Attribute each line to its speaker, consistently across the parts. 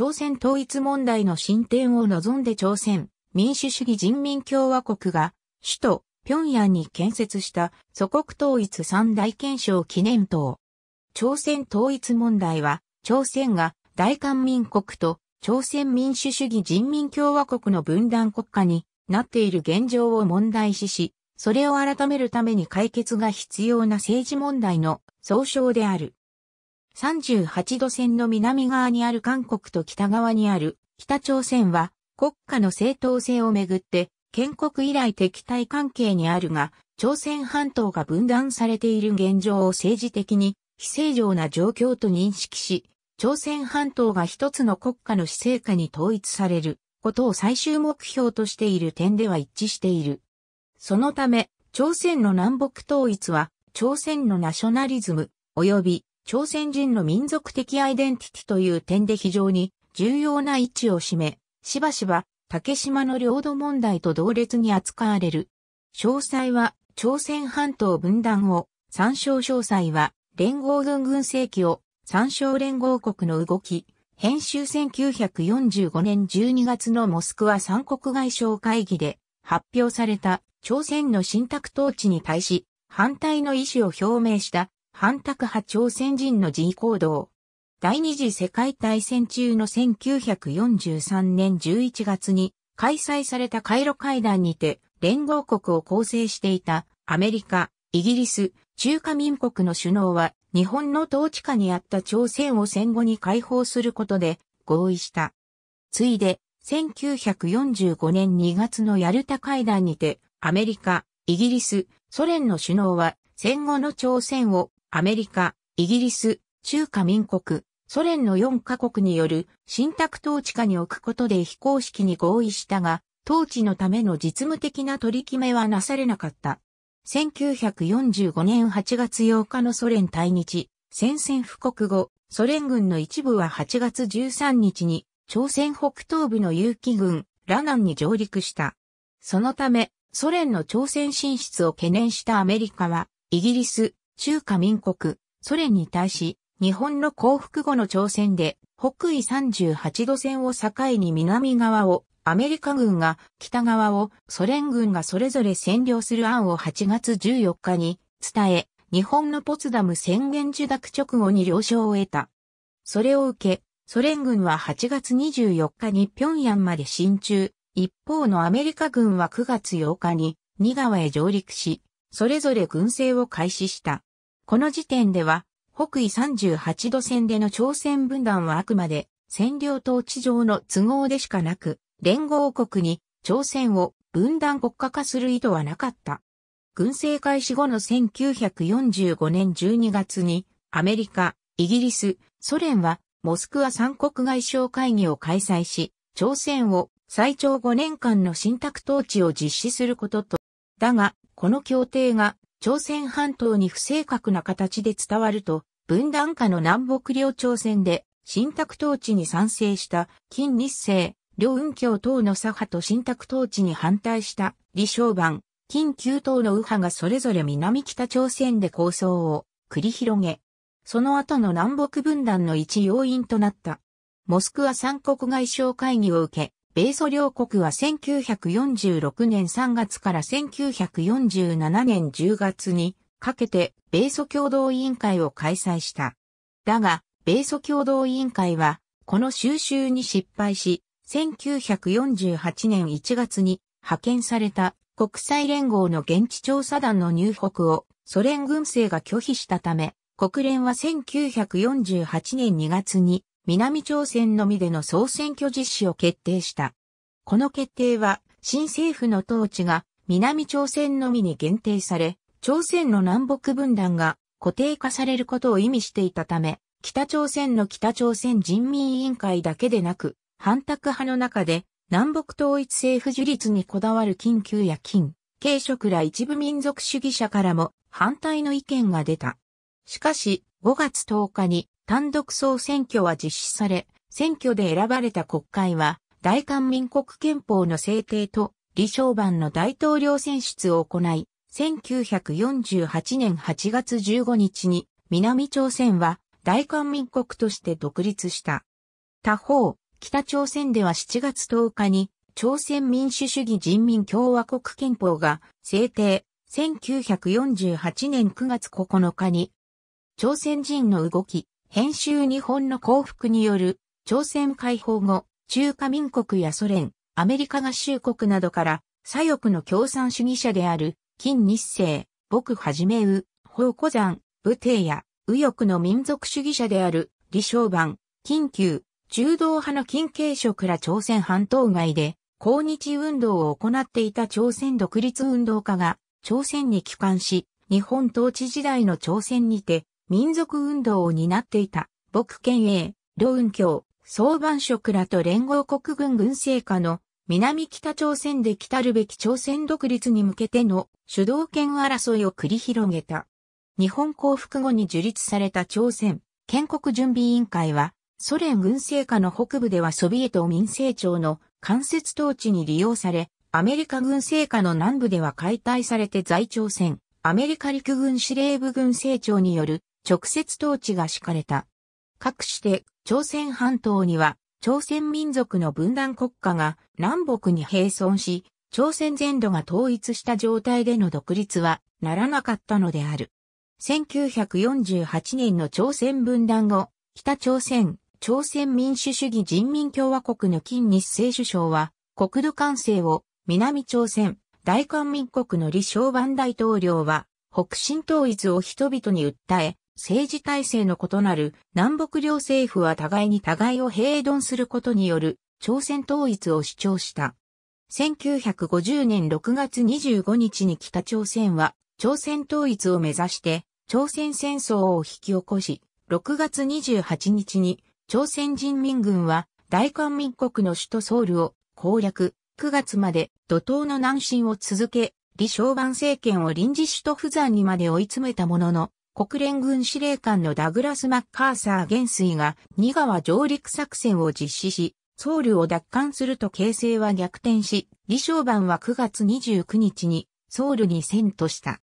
Speaker 1: 朝鮮統一問題の進展を望んで朝鮮民主主義人民共和国が首都平壌に建設した祖国統一三大憲章記念塔。朝鮮統一問題は朝鮮が大韓民国と朝鮮民主主義人民共和国の分断国家になっている現状を問題視し、それを改めるために解決が必要な政治問題の総称である。38度線の南側にある韓国と北側にある北朝鮮は国家の正当性をめぐって建国以来敵対関係にあるが朝鮮半島が分断されている現状を政治的に非正常な状況と認識し朝鮮半島が一つの国家の施政下に統一されることを最終目標としている点では一致している。そのため、朝鮮の南北統一は、朝鮮のナショナリズム、及び朝鮮人の民族的アイデンティティという点で非常に重要な位置を占め、しばしば竹島の領土問題と同列に扱われる。詳細は朝鮮半島分断を、参照詳細は連合軍軍政期を参照連合国の動き、編集1945年12月のモスクワ三国外相会議で発表された朝鮮の新宅統治に対し反対の意思を表明した反拓派朝鮮人の自慰行動。第二次世界大戦中の1943年11月に開催されたカイロ会談にて連合国を構成していたアメリカ、イギリス、中華民国の首脳は日本の統治下にあった朝鮮を戦後に解放することで合意した。ついで、1945年2月のヤルタ会談にて、アメリカ、イギリス、ソ連の首脳は戦後の朝鮮をアメリカ、イギリス、中華民国、ソ連の4カ国による新宅統治下に置くことで非公式に合意したが、統治のための実務的な取り決めはなされなかった。1945年8月8日のソ連対日、宣戦布告後、ソ連軍の一部は8月13日に朝鮮北東部の有機軍、ラナンに上陸した。そのため、ソ連の朝鮮進出を懸念したアメリカは、イギリス、中華民国、ソ連に対し、日本の降伏後の朝鮮で、北緯38度線を境に南側を、アメリカ軍が、北側を、ソ連軍がそれぞれ占領する案を8月14日に、伝え、日本のポツダム宣言受諾直後に了承を得た。それを受け、ソ連軍は8月24日に平壌まで進駐、一方のアメリカ軍は9月8日に、新川へ上陸し、それぞれ軍政を開始した。この時点では、北緯38度線での朝鮮分断はあくまで、占領統治上の都合でしかなく、連合国に朝鮮を分断国家化する意図はなかった。軍政開始後の1945年12月に、アメリカ、イギリス、ソ連は、モスクワ三国外相会議を開催し、朝鮮を最長5年間の信託統治を実施することと、だが、この協定が朝鮮半島に不正確な形で伝わると、分断下の南北両朝鮮で、新宅統治に賛成した金日成、両雲教等の左派と新宅統治に反対した李承晩、金九党の右派がそれぞれ南北朝鮮で構想を繰り広げ、その後の南北分断の一要因となった。モスクワ三国外相会議を受け、米ソ両国は1946年3月から1947年10月にかけて米ソ共同委員会を開催した。だが、米ソ共同委員会はこの収集に失敗し、1948年1月に派遣された国際連合の現地調査団の入国をソ連軍政が拒否したため、国連は1948年2月に南朝鮮のみでの総選挙実施を決定した。この決定は、新政府の統治が南朝鮮のみに限定され、朝鮮の南北分断が固定化されることを意味していたため、北朝鮮の北朝鮮人民委員会だけでなく、反択派の中で南北統一政府樹立にこだわる緊急や金、軽職ら一部民族主義者からも反対の意見が出た。しかし、5月10日に単独総選挙は実施され、選挙で選ばれた国会は、大韓民国憲法の制定と、李承晩の大統領選出を行い、1948年8月15日に、南朝鮮は大韓民国として独立した。他方、北朝鮮では7月10日に、朝鮮民主主義人民共和国憲法が制定、1948年9月9日に、朝鮮人の動き、編集日本の降伏による朝鮮解放後、中華民国やソ連、アメリカ合衆国などから左翼の共産主義者である金日成、僕はじめう、宝庫山、武帝や右翼の民族主義者である李承晩、金球、中道派の金慶職ら朝鮮半島外で抗日運動を行っていた朝鮮独立運動家が朝鮮に帰還し、日本統治時代の朝鮮にて民族運動を担っていた、牧県営、老雲教、総番職らと連合国軍軍政下の南北朝鮮で来たるべき朝鮮独立に向けての主導権争いを繰り広げた。日本降伏後に樹立された朝鮮建国準備委員会は、ソ連軍政下の北部ではソビエト民政庁の間接統治に利用され、アメリカ軍政下の南部では解体されて在朝鮮、アメリカ陸軍司令部軍政庁による直接統治が敷かれた。かくして朝鮮半島には朝鮮民族の分断国家が南北に並存し、朝鮮全土が統一した状態での独立はならなかったのである。1948年の朝鮮分断後、北朝鮮、朝鮮民主主義人民共和国の金日成首相は、国土完成を南朝鮮、大韓民国の李承晩大統領は、北進統一を人々に訴え、政治体制の異なる南北両政府は互いに互いを平等することによる朝鮮統一を主張した。1950年6月25日に北朝鮮は朝鮮統一を目指して朝鮮戦争を引き起こし、6月28日に朝鮮人民軍は大韓民国の首都ソウルを攻略、9月まで怒涛の南進を続け、李昌万政権を臨時首都不山にまで追い詰めたものの、国連軍司令官のダグラス・マッカーサー元帥がニ川上陸作戦を実施し、ソウルを奪還すると形勢は逆転し、李承晩は9月29日にソウルに遷都した。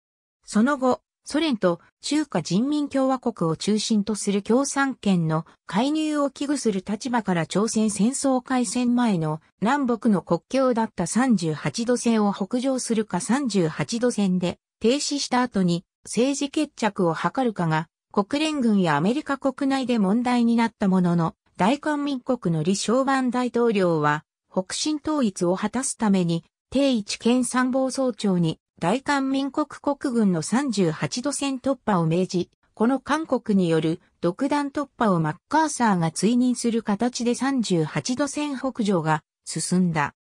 Speaker 1: その後、ソ連と中華人民共和国を中心とする共産圏の介入を危惧する立場から朝鮮戦争開戦前の南北の国境だった38度線を北上するか38度線で停止した後に政治決着を図るかが、国連軍やアメリカ国内で問題になったものの、大韓民国の李承晩大統領は、北進統一を果たすために、定一県参謀総長に、大韓民国国軍の38度線突破を命じ、この韓国による独断突破をマッカーサーが追認する形で38度線北上が進んだ。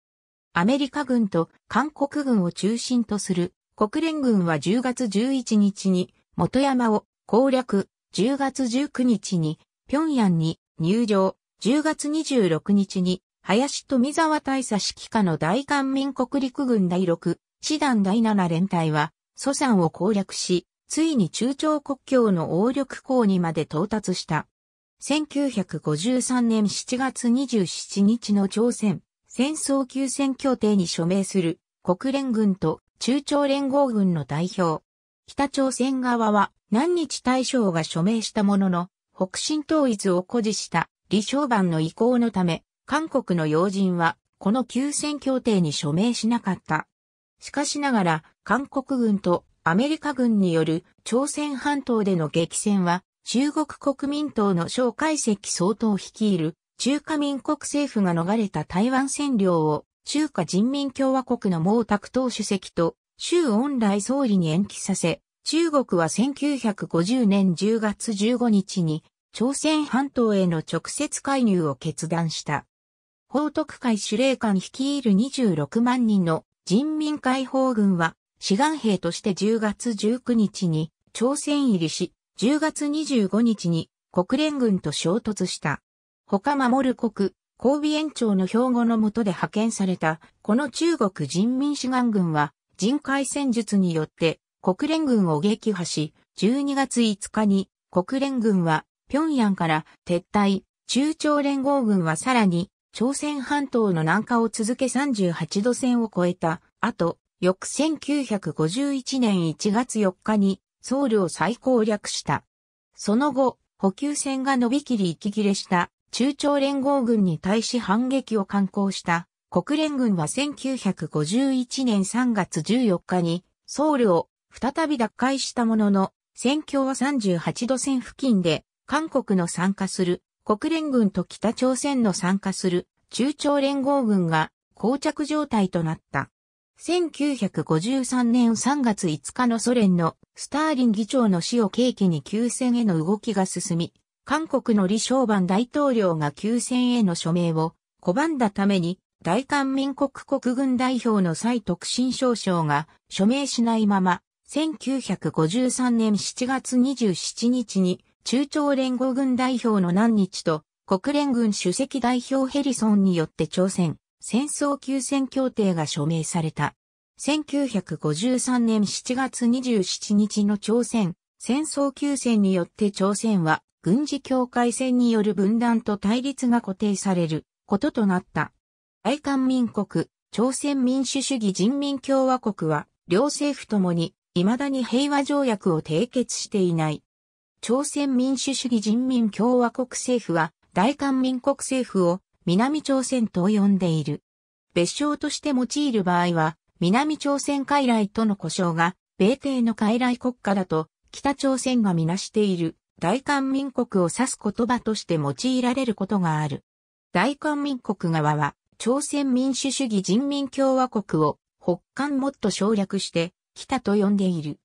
Speaker 1: アメリカ軍と韓国軍を中心とする国連軍は10月11日に元山を攻略、10月19日に平壌に入場、10月26日に林富沢大佐指揮下の大韓民国陸軍第6、師団第7連隊は、蘇山を攻略し、ついに中朝国境の横力港にまで到達した。1953年7月27日の朝鮮戦争休戦協定に署名する国連軍と中朝連合軍の代表。北朝鮮側は南日大将が署名したものの、北進統一を誇示した李承晩の意向のため、韓国の要人はこの休戦協定に署名しなかった。しかしながら、韓国軍とアメリカ軍による朝鮮半島での激戦は、中国国民党の蒋介石総統率いる中華民国政府が逃れた台湾占領を中華人民共和国の毛沢東主席と、周恩来総理に延期させ、中国は1950年10月15日に、朝鮮半島への直接介入を決断した。報徳会司令官率いる26万人の人民解放軍は、志願兵として10月19日に朝鮮入りし、10月25日に国連軍と衝突した。他守る国、神尾園長の標語の下で派遣された、この中国人民志願軍は、人海戦術によって国連軍を撃破し、12月5日に国連軍は平壌から撤退、中朝連合軍はさらに朝鮮半島の南下を続け38度線を超えた後、翌1951年1月4日にソウルを再攻略した。その後、補給線が伸びきり息切れした中朝連合軍に対し反撃を敢行した国連軍は1951年3月14日にソウルを再び奪回したものの戦況は38度線付近で韓国の参加する国連軍と北朝鮮の参加する中朝連合軍が膠着状態となった。1953年3月5日のソ連のスターリン議長の死を契機に休戦への動きが進み、韓国の李承晩大統領が休戦への署名を拒んだために、大韓民国国軍代表の蔡徳新少将が署名しないまま、1953年7月27日に中朝連合軍代表の何日と国連軍主席代表ヘリソンによって朝鮮戦争休戦協定が署名された。1953年7月27日の朝鮮戦争休戦によって朝鮮は軍事境界線による分断と対立が固定されることとなった。大韓民国、朝鮮民主主義人民共和国は、両政府ともに、未だに平和条約を締結していない。朝鮮民主主義人民共和国政府は、大韓民国政府を南朝鮮と呼んでいる。別称として用いる場合は、南朝鮮傀儡との呼称が、米帝の傀儡国家だと、北朝鮮がみなしている。大韓民国を指す言葉として用いられることがある。大韓民国側は、朝鮮民主主義人民共和国を北韓もっと省略して北と呼んでいる。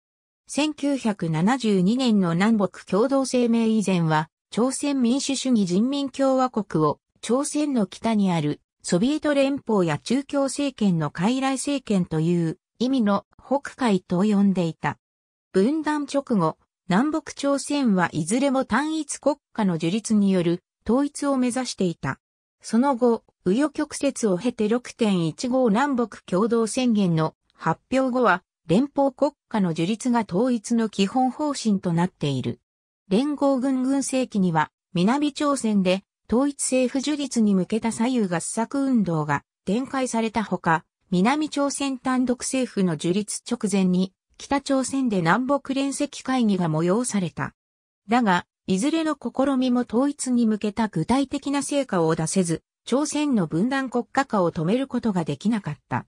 Speaker 1: 1972年の南北共同声明以前は、朝鮮民主主義人民共和国を朝鮮の北にあるソビエト連邦や中共政権の傀儡政権という意味の北海と呼んでいた。分断直後、南北朝鮮はいずれも単一国家の樹立による統一を目指していた。その後、右余曲折を経て6.15南北共同宣言の発表後は、連邦国家の樹立が統一の基本方針となっている。連合軍軍政期には、南朝鮮で統一政府樹立に向けた左右合作運動が展開されたほか、南朝鮮単独政府の樹立直前に北朝鮮で南北連席会議が催された。だが、いずれの試みも統一に向けた具体的な成果を出せず、朝鮮の分断国家化を止めることができなかった。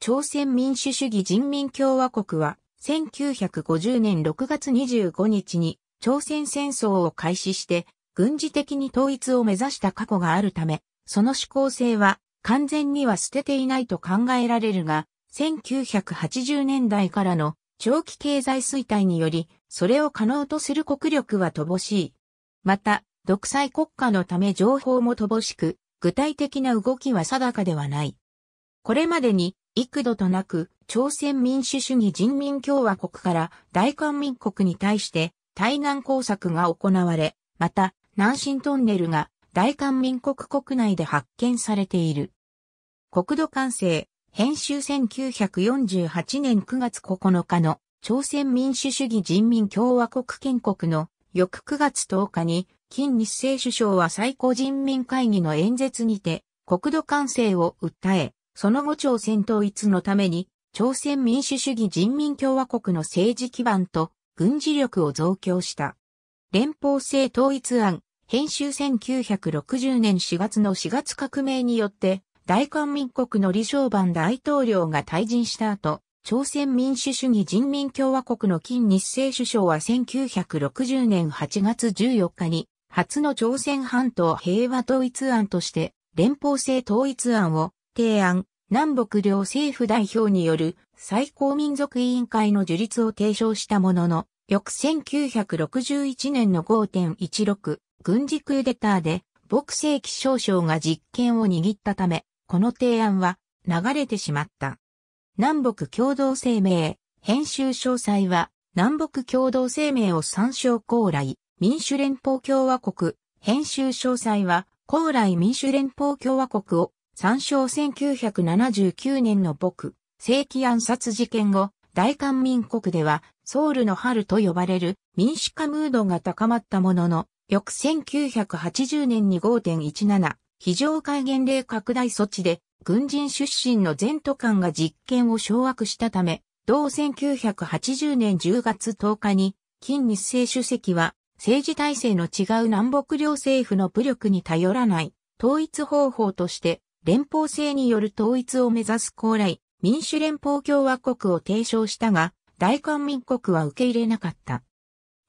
Speaker 1: 朝鮮民主主義人民共和国は、1950年6月25日に朝鮮戦争を開始して、軍事的に統一を目指した過去があるため、その思考性は完全には捨てていないと考えられるが、1980年代からの長期経済衰退により、それを可能とする国力は乏しい。また、独裁国家のため情報も乏しく、具体的な動きは定かではない。これまでに、幾度となく、朝鮮民主主義人民共和国から大韓民国に対して、対南工作が行われ、また、南進トンネルが大韓民国国内で発見されている。国土完成、編集1948年9月9日の朝鮮民主主義人民共和国建国の翌9月10日に、金日成首相は最高人民会議の演説にて、国土完成を訴え、その後朝鮮統一のために、朝鮮民主主義人民共和国の政治基盤と軍事力を増強した。連邦制統一案、編集1960年4月の4月革命によって、大韓民国の李承晩大統領が退陣した後、朝鮮民主主義人民共和国の金日成首相は1960年8月14日に、初の朝鮮半島平和統一案として、連邦制統一案を提案、南北両政府代表による最高民族委員会の樹立を提唱したものの、翌1961年の5.16軍事クーデターで、牧政気象省が実権を握ったため、この提案は流れてしまった。南北共同声明、編集詳細は南北共同声明を参照高来民主連邦共和国、編集詳細は高来民主連邦共和国を参照1979年の僕、正規暗殺事件後、大韓民国ではソウルの春と呼ばれる民主化ムードが高まったものの、翌1980年に5.17非常戒厳令拡大措置で、軍人出身の全都官が実権を掌握したため、同1980年10月10日に、金日成主席は、政治体制の違う南北両政府の武力に頼らない、統一方法として、連邦制による統一を目指す高来、民主連邦共和国を提唱したが、大韓民国は受け入れなかった。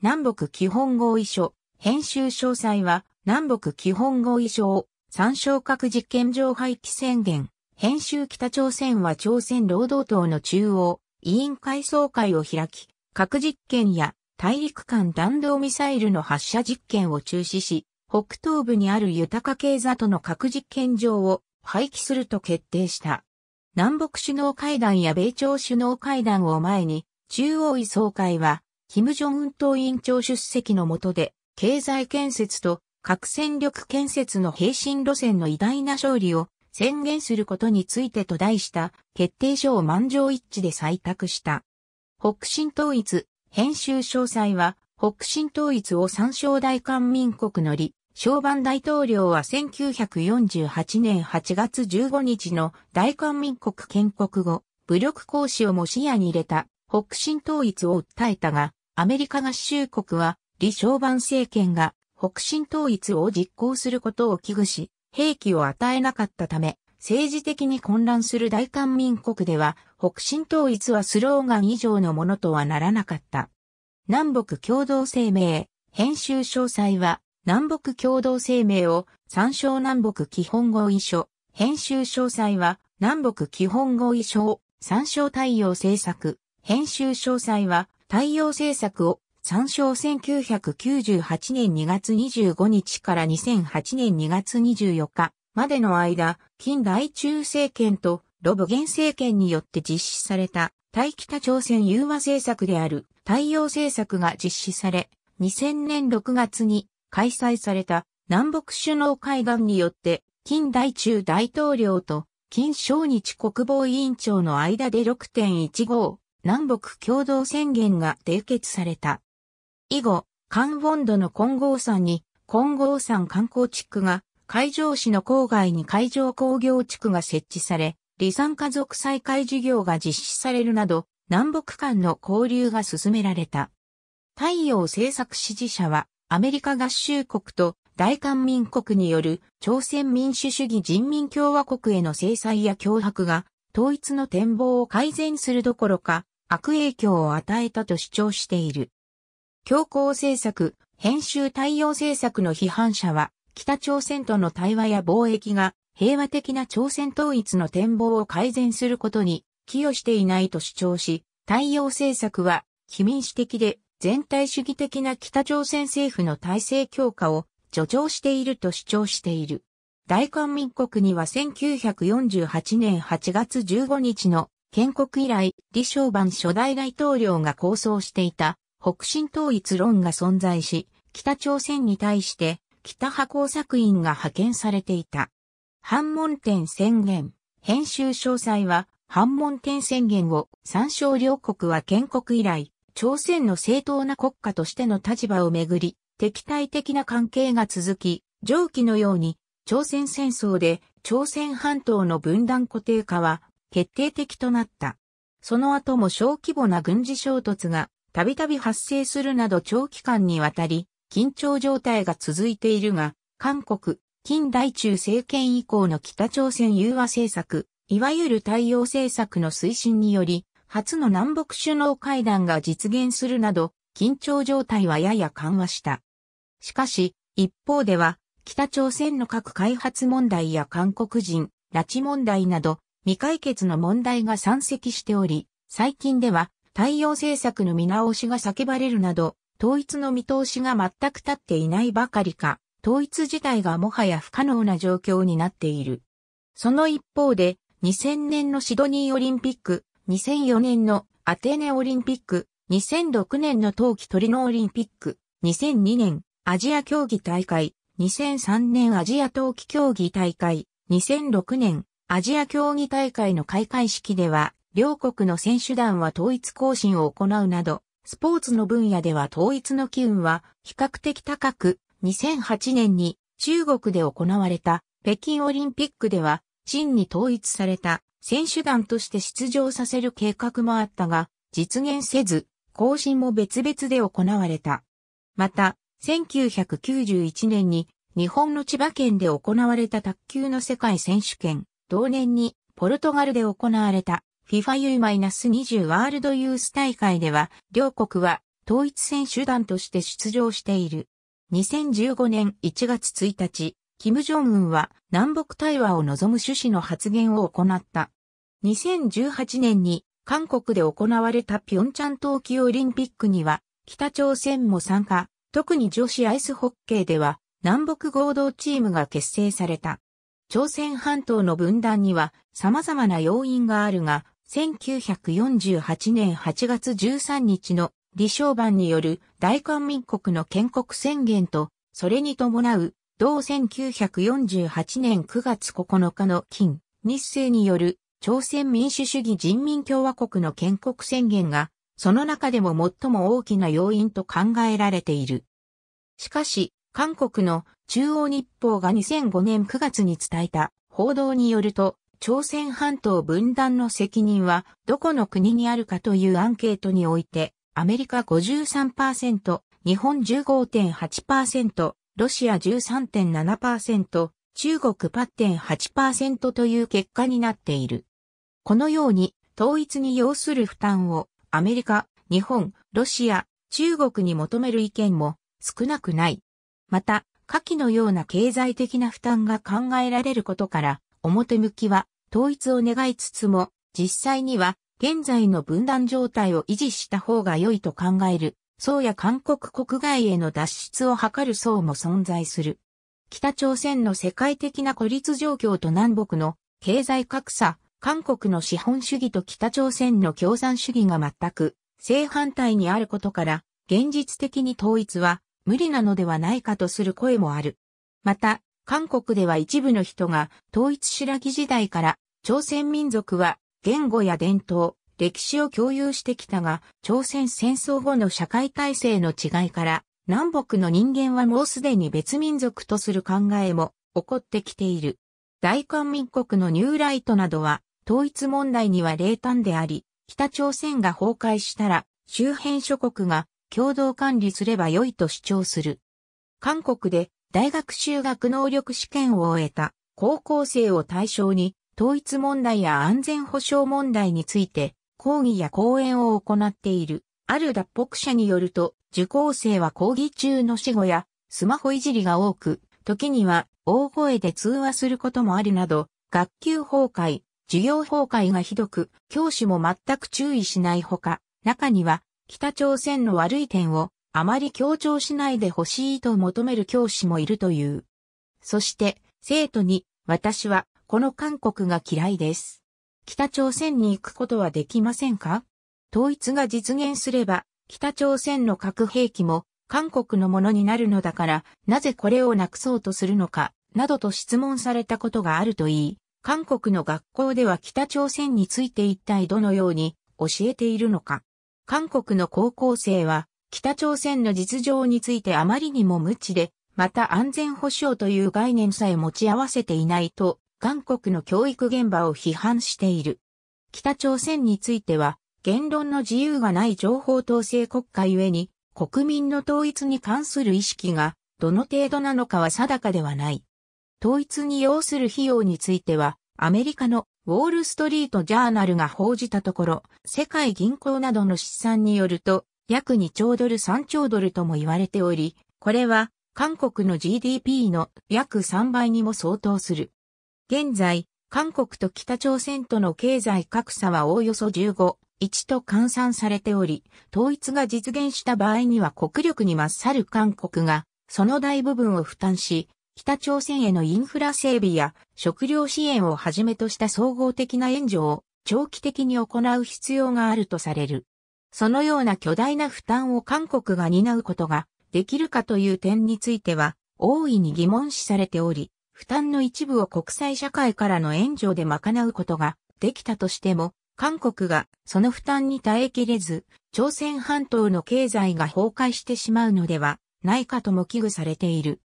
Speaker 1: 南北基本合意書、編集詳細は、南北基本合意書を参照核実験場廃棄宣言。編集北朝鮮は朝鮮労働党の中央委員会総会を開き、核実験や大陸間弾道ミサイルの発射実験を中止し、北東部にある豊か系里の核実験場を廃棄すると決定した。南北首脳会談や米朝首脳会談を前に、中央委総会は、金正恩党委員長出席の下で、経済建設と核戦力建設の平身路線の偉大な勝利を宣言することについてと題した決定書を満場一致で採択した。北進統一、編集詳細は、北進統一を参照大韓民国のり、昭番大統領は1948年8月15日の大韓民国建国後、武力行使をも視野に入れた北進統一を訴えたが、アメリカ合衆国は、李昭晩政権が北進統一を実行することを危惧し、兵器を与えなかったため、政治的に混乱する大韓民国では、北進統一はスローガン以上のものとはならなかった。南北共同声明、編集詳細は、南北共同声明を参照南北基本合意書、編集詳細は、南北基本合意書を参照太陽政策、編集詳細は、太陽政策を参照1998年2月25日から2008年2月24日までの間、近代中政権とロブゲン政権によって実施された対北朝鮮融和政策である太陽政策が実施され、2000年6月に開催された南北首脳会談によって近代中大統領と金正日国防委員長の間で6.15南北共同宣言が締結された。以後、カンウォンドの金剛山に、金剛山観光地区が、海上市の郊外に海上工業地区が設置され、離散家族再開事業が実施されるなど、南北間の交流が進められた。太陽政策支持者は、アメリカ合衆国と大韓民国による朝鮮民主主義人民共和国への制裁や脅迫が、統一の展望を改善するどころか、悪影響を与えたと主張している。強硬政策、編集対応政策の批判者は、北朝鮮との対話や貿易が平和的な朝鮮統一の展望を改善することに寄与していないと主張し、対応政策は非民主的で全体主義的な北朝鮮政府の体制強化を助長していると主張している。大韓民国には1948年8月15日の建国以来、李承晩初代大統領が構想していた北進統一論が存在し、北朝鮮に対して北派工作員が派遣されていた。反問点宣言、編集詳細は反問点宣言を参照両国は建国以来、朝鮮の正当な国家としての立場をめぐり、敵対的な関係が続き、上記のように、朝鮮戦争で朝鮮半島の分断固定化は決定的となった。その後も小規模な軍事衝突がたびたび発生するなど長期間にわたり、緊張状態が続いているが、韓国、近代中政権以降の北朝鮮融和政策、いわゆる太陽政策の推進により、初の南北首脳会談が実現するなど、緊張状態はやや緩和した。しかし、一方では、北朝鮮の核開発問題や韓国人、拉致問題など、未解決の問題が山積しており、最近では、対応政策の見直しが叫ばれるなど、統一の見通しが全く立っていないばかりか、統一自体がもはや不可能な状況になっている。その一方で、2000年のシドニーオリンピック、2004年のアテネオリンピック、2006年の冬季トリノオリンピック、2002年アジア競技大会、2003年アジア冬季競技大会、2006年アジア競技大会の開会式では、両国の選手団は統一行進を行うなど、スポーツの分野では統一の機運は比較的高く、2008年に中国で行われた北京オリンピックでは、真に統一された選手団として出場させる計画もあったが、実現せず、更新も別々で行われた。また、1991年に日本の千葉県で行われた卓球の世界選手権、同年にポルトガルで行われた FIFAU-20 ワールドユース大会では、両国は統一選手団として出場している。2015年1月1日、金正恩は南北対話を望む趣旨の発言を行った。2018年に韓国で行われたピョンチャン冬季オリンピックには北朝鮮も参加、特に女子アイスホッケーでは南北合同チームが結成された。朝鮮半島の分断には様々な要因があるが、1948年8月13日の李承晩による大韓民国の建国宣言と、それに伴う同1948年9月9日の金、日清による朝鮮民主主義人民共和国の建国宣言が、その中でも最も大きな要因と考えられている。しかし、韓国の中央日報が2005年9月に伝えた報道によると、朝鮮半島分断の責任はどこの国にあるかというアンケートにおいて、アメリカ53%、日本15.8%、ロシア13.7%、中国8.8%という結果になっている。このように、統一に要する負担をアメリカ、日本、ロシア、中国に求める意見も少なくない。また、下記のような経済的な負担が考えられることから、表向きは統一を願いつつも、実際には現在の分断状態を維持した方が良いと考える、層や韓国国外への脱出を図る層も存在する。北朝鮮の世界的な孤立状況と南北の経済格差、韓国の資本主義と北朝鮮の共産主義が全く正反対にあることから、現実的に統一は無理なのではないかとする声もある。また、韓国では一部の人が統一白木時代から朝鮮民族は言語や伝統、歴史を共有してきたが、朝鮮戦争後の社会体制の違いから、南北の人間はもうすでに別民族とする考えも起こってきている。大韓民国のニューライトなどは、統一問題には冷淡であり、北朝鮮が崩壊したら、周辺諸国が共同管理すれば良いと主張する。韓国で大学修学能力試験を終えた高校生を対象に、統一問題や安全保障問題について、講義や講演を行っている。ある脱北者によると、受講生は講義中の死後や、スマホいじりが多く、時には大声で通話することもあるなど、学級崩壊、授業崩壊がひどく、教師も全く注意しないほか、中には北朝鮮の悪い点をあまり強調しないでほしいと求める教師もいるという。そして、生徒に、私は、この韓国が嫌いです。北朝鮮に行くことはできませんか統一が実現すれば、北朝鮮の核兵器も韓国のものになるのだから、なぜこれをなくそうとするのか、などと質問されたことがあるといい、韓国の学校では北朝鮮について一体どのように教えているのか。韓国の高校生は北朝鮮の実情についてあまりにも無知で、また安全保障という概念さえ持ち合わせていないと、韓国の教育現場を批判している。北朝鮮については、言論の自由がない情報統制国家ゆえに、国民の統一に関する意識が、どの程度なのかは定かではない。統一に要する費用については、アメリカのウォールストリートジャーナルが報じたところ、世界銀行などの試算によると、約2兆ドル3兆ドルとも言われており、これは韓国の GDP の約3倍にも相当する。現在、韓国と北朝鮮との経済格差はおおよそ15、1と換算されており、統一が実現した場合には国力に勝る韓国が、その大部分を負担し、北朝鮮へのインフラ整備や食料支援をはじめとした総合的な援助を長期的に行う必要があるとされる。そのような巨大な負担を韓国が担うことができるかという点については大いに疑問視されており、負担の一部を国際社会からの援助で賄うことができたとしても、韓国がその負担に耐えきれず、朝鮮半島の経済が崩壊してしまうのではないかとも危惧されている。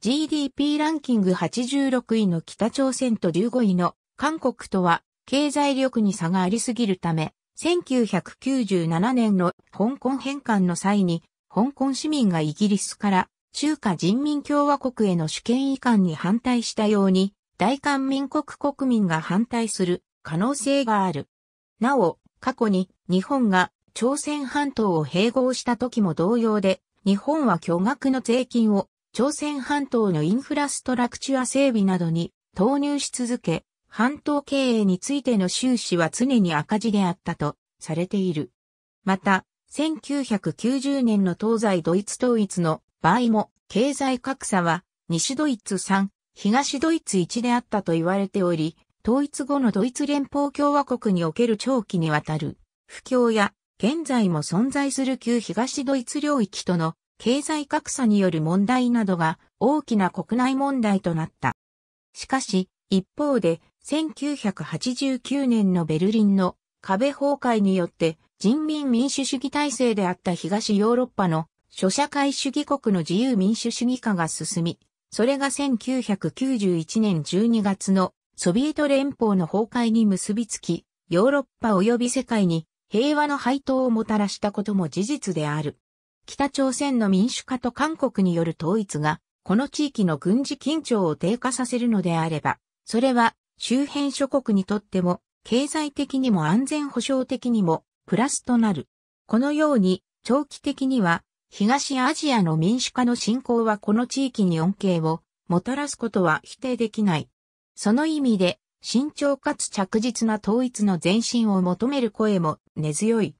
Speaker 1: GDP ランキング86位の北朝鮮と15位の韓国とは経済力に差がありすぎるため、1997年の香港返還の際に、香港市民がイギリスから中華人民共和国への主権移管に反対したように、大韓民国国民が反対する可能性がある。なお、過去に日本が朝鮮半島を併合した時も同様で、日本は巨額の税金を朝鮮半島のインフラストラクチュア整備などに投入し続け、半島経営についての収支は常に赤字であったとされている。また、1990年の東西ドイツ統一の場合も経済格差は西ドイツ3、東ドイツ1であったと言われており、統一後のドイツ連邦共和国における長期にわたる不況や現在も存在する旧東ドイツ領域との経済格差による問題などが大きな国内問題となった。しかし、一方で1989年のベルリンの壁崩壊によって人民民主主義体制であった東ヨーロッパの諸社会主義国の自由民主主義化が進み、それが1991年12月のソビエト連邦の崩壊に結びつき、ヨーロッパ及び世界に平和の配当をもたらしたことも事実である。北朝鮮の民主化と韓国による統一が、この地域の軍事緊張を低下させるのであれば、それは周辺諸国にとっても、経済的にも安全保障的にも、プラスとなる。このように、長期的には、東アジアの民主化の進行はこの地域に恩恵をもたらすことは否定できない。その意味で、慎重かつ着実な統一の前進を求める声も根強い。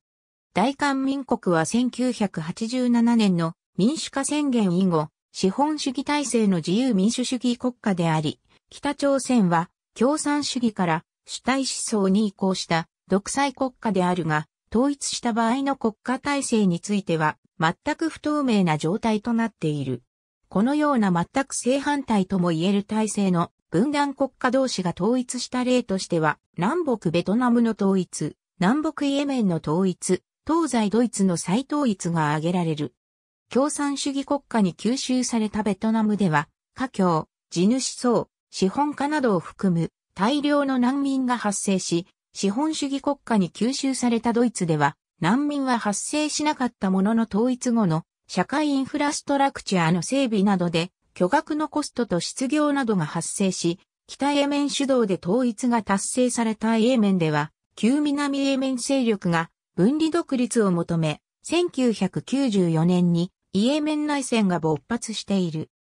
Speaker 1: 大韓民国は1987年の民主化宣言以後、資本主義体制の自由民主主義国家であり、北朝鮮は共産主義から主体思想に移行した独裁国家であるが、統一した場合の国家体制については全く不透明な状態となっている。このような全く正反対とも言える体制の分断国家同士が統一した例としては、南北ベトナムの統一、南北イエメンの統一、東西ドイツの再統一が挙げられる。共産主義国家に吸収されたベトナムでは、華僑、地主層、資本家などを含む大量の難民が発生し、資本主義国家に吸収されたドイツでは、難民は発生しなかったものの統一後の社会インフラストラクチャーの整備などで巨額のコストと失業などが発生し、北エメン主導で統一が達成されたエーメンでは、旧南エーメン勢力が分離独立を求め、1994年にイエメン内戦が勃発している。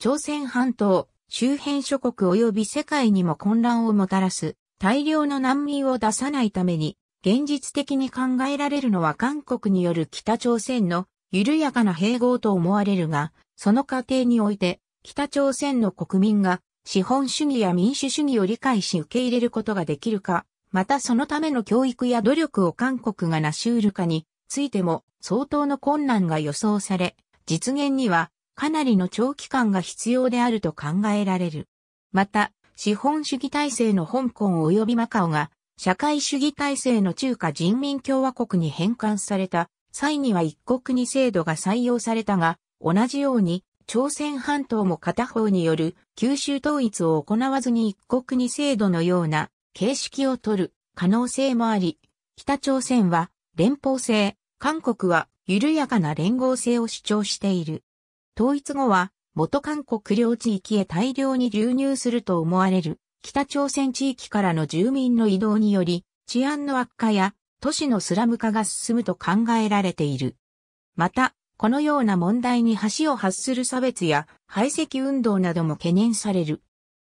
Speaker 1: 朝鮮半島、周辺諸国及び世界にも混乱をもたらす大量の難民を出さないために、現実的に考えられるのは韓国による北朝鮮の緩やかな併合と思われるが、その過程において北朝鮮の国民が資本主義や民主主義を理解し受け入れることができるか、またそのための教育や努力を韓国が成し得るかについても相当の困難が予想され、実現にはかなりの長期間が必要であると考えられる。また、資本主義体制の香港及びマカオが、社会主義体制の中華人民共和国に返還された際には一国二制度が採用されたが、同じように朝鮮半島も片方による九州統一を行わずに一国二制度のような形式を取る可能性もあり、北朝鮮は連邦制、韓国は緩やかな連合制を主張している。統一後は、元韓国領地域へ大量に流入すると思われる、北朝鮮地域からの住民の移動により、治安の悪化や都市のスラム化が進むと考えられている。また、このような問題に橋を発する差別や排斥運動なども懸念される。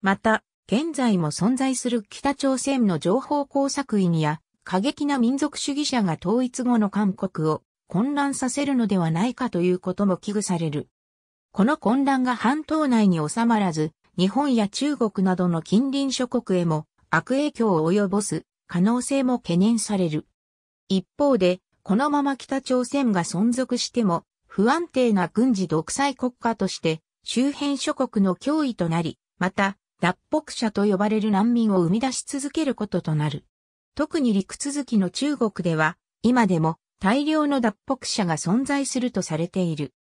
Speaker 1: また、現在も存在する北朝鮮の情報工作員や過激な民族主義者が統一後の韓国を混乱させるのではないかということも危惧される。この混乱が半島内に収まらず、日本や中国などの近隣諸国へも悪影響を及ぼす可能性も懸念される。一方で、このまま北朝鮮が存続しても、不安定な軍事独裁国家として、周辺諸国の脅威となり、また、脱北者と呼ばれる難民を生み出し続けることとなる。特に陸続きの中国では、今でも大量の脱北者が存在するとされている。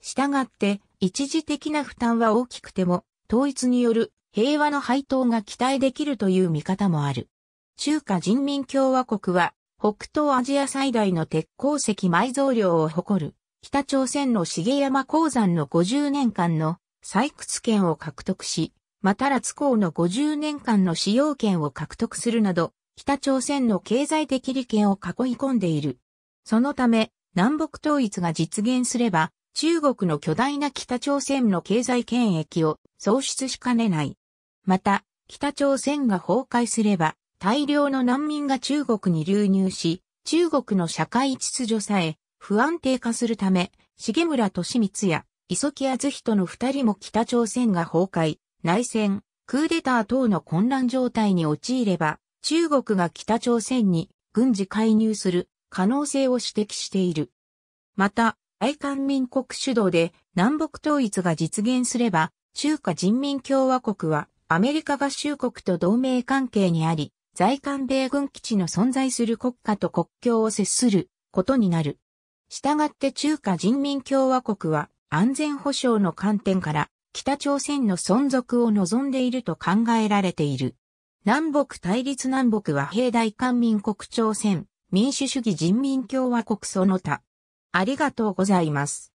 Speaker 1: したがって、一時的な負担は大きくても、統一による平和の配当が期待できるという見方もある。中華人民共和国は、北東アジア最大の鉄鉱石埋蔵量を誇る、北朝鮮の茂山鉱山の50年間の採掘権を獲得し、またら津港の50年間の使用権を獲得するなど、北朝鮮の経済的利権を囲い込んでいる。そのため、南北統一が実現すれば、中国の巨大な北朝鮮の経済権益を創出しかねない。また、北朝鮮が崩壊すれば、大量の難民が中国に流入し、中国の社会秩序さえ不安定化するため、重村敏光や磯木敦人の二人も北朝鮮が崩壊、内戦、クーデター等の混乱状態に陥れば、中国が北朝鮮に軍事介入する可能性を指摘している。また、大韓民国主導で南北統一が実現すれば、中華人民共和国はアメリカ合衆国と同盟関係にあり、在韓米軍基地の存在する国家と国境を接することになる。したがって中華人民共和国は安全保障の観点から北朝鮮の存続を望んでいると考えられている。南北対立南北は平大韓民国朝鮮民主主義人民共和国その他ありがとうございます。